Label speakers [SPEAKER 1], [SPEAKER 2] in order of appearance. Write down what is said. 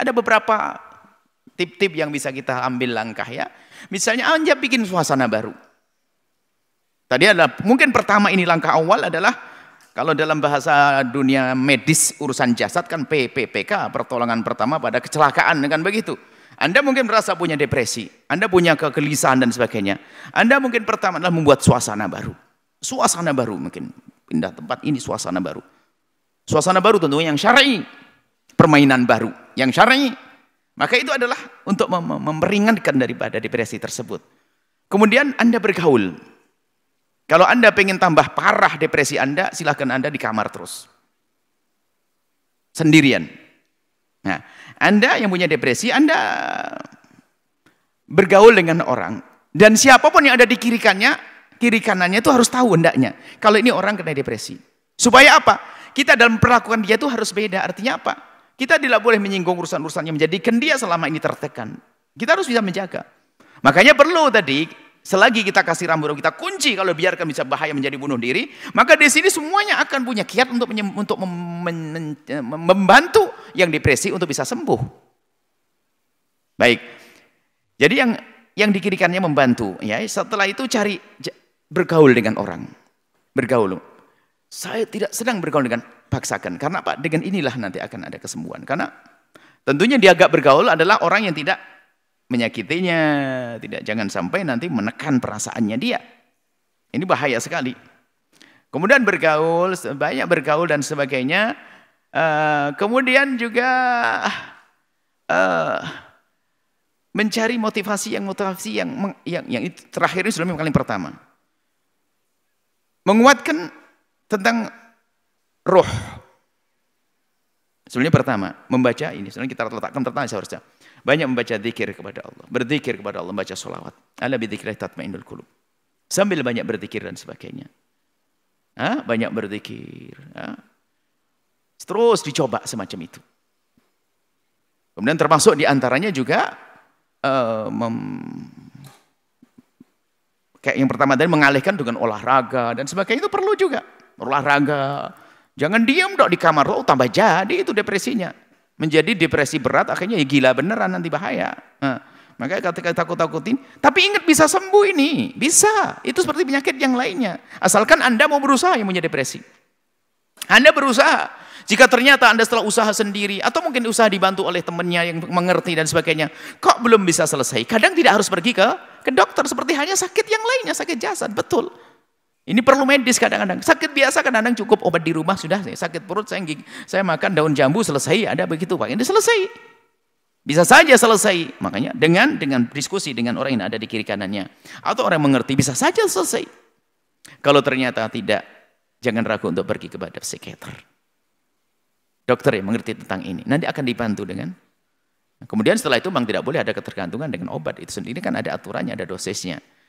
[SPEAKER 1] Ada beberapa tip-tip yang bisa kita ambil langkah ya. Misalnya Anda ah, bikin suasana baru. Tadi adalah mungkin pertama ini langkah awal adalah kalau dalam bahasa dunia medis urusan jasad kan PPPK pertolongan pertama pada kecelakaan kan begitu. Anda mungkin merasa punya depresi, Anda punya kegelisahan dan sebagainya. Anda mungkin pertama adalah membuat suasana baru. Suasana baru mungkin pindah tempat ini suasana baru. Suasana baru tentunya yang syar'i, permainan baru yang syar'i. Maka itu adalah untuk memeringankan daripada depresi tersebut. Kemudian Anda bergaul. Kalau Anda pengen tambah parah depresi Anda, silahkan Anda di kamar terus. Sendirian. Nah, Anda yang punya depresi, Anda bergaul dengan orang. Dan siapapun yang ada di kiri kanannya, kiri kanannya itu harus tahu hendaknya. Kalau ini orang kena depresi. Supaya apa? Kita dalam perlakuan dia itu harus beda. Artinya apa? Kita tidak boleh menyinggung urusan-urusan yang menjadikan dia selama ini tertekan. Kita harus bisa menjaga. Makanya perlu tadi selagi kita kasih rambu kita kunci kalau biarkan bisa bahaya menjadi bunuh diri, maka di sini semuanya akan punya kiat untuk untuk membantu yang depresi untuk bisa sembuh. Baik. Jadi yang yang dikirikannya membantu ya. Setelah itu cari bergaul dengan orang. Bergaul. Saya tidak sedang bergaul dengan paksakan. Karena apa? Dengan inilah nanti akan ada kesembuhan. Karena tentunya dia agak bergaul adalah orang yang tidak menyakitinya. Tidak jangan sampai nanti menekan perasaannya dia. Ini bahaya sekali. Kemudian bergaul, banyak bergaul dan sebagainya. Uh, kemudian juga uh, mencari motivasi yang motivasi yang yang yang itu terakhir ini sebelum yang paling pertama. Menguatkan tentang roh. Sebenarnya pertama, membaca ini. Sebenarnya kita letakkan pertama seharusnya. Banyak membaca zikir kepada Allah. Berzikir kepada Allah, membaca solawat. Ala bidzikrillah tatmainul kulub. Sambil banyak berzikir dan sebagainya. Ha? Banyak berzikir. Ha? Terus dicoba semacam itu. Kemudian termasuk diantaranya juga uh, mem, kayak yang pertama tadi mengalihkan dengan olahraga dan sebagainya itu perlu juga berolahraga. Jangan diam dok di kamar, lo oh, tambah jadi itu depresinya. Menjadi depresi berat akhirnya ya gila beneran nanti bahaya. Nah, makanya ketika takut-takutin, tapi ingat bisa sembuh ini, bisa. Itu seperti penyakit yang lainnya. Asalkan Anda mau berusaha yang punya depresi. Anda berusaha. Jika ternyata Anda setelah usaha sendiri atau mungkin usaha dibantu oleh temannya yang mengerti dan sebagainya, kok belum bisa selesai? Kadang tidak harus pergi ke ke dokter seperti hanya sakit yang lainnya, sakit jasad, betul. Ini perlu medis kadang-kadang. Sakit biasa kadang-kadang cukup obat di rumah sudah. Sakit perut saya gigi, saya makan daun jambu selesai. Ada begitu pak. Ini selesai. Bisa saja selesai. Makanya dengan dengan diskusi dengan orang yang ada di kiri kanannya atau orang yang mengerti bisa saja selesai. Kalau ternyata tidak, jangan ragu untuk pergi kepada psikiater. Dokter yang mengerti tentang ini. Nanti akan dibantu dengan Kemudian setelah itu memang tidak boleh ada ketergantungan dengan obat itu sendiri kan ada aturannya, ada dosisnya.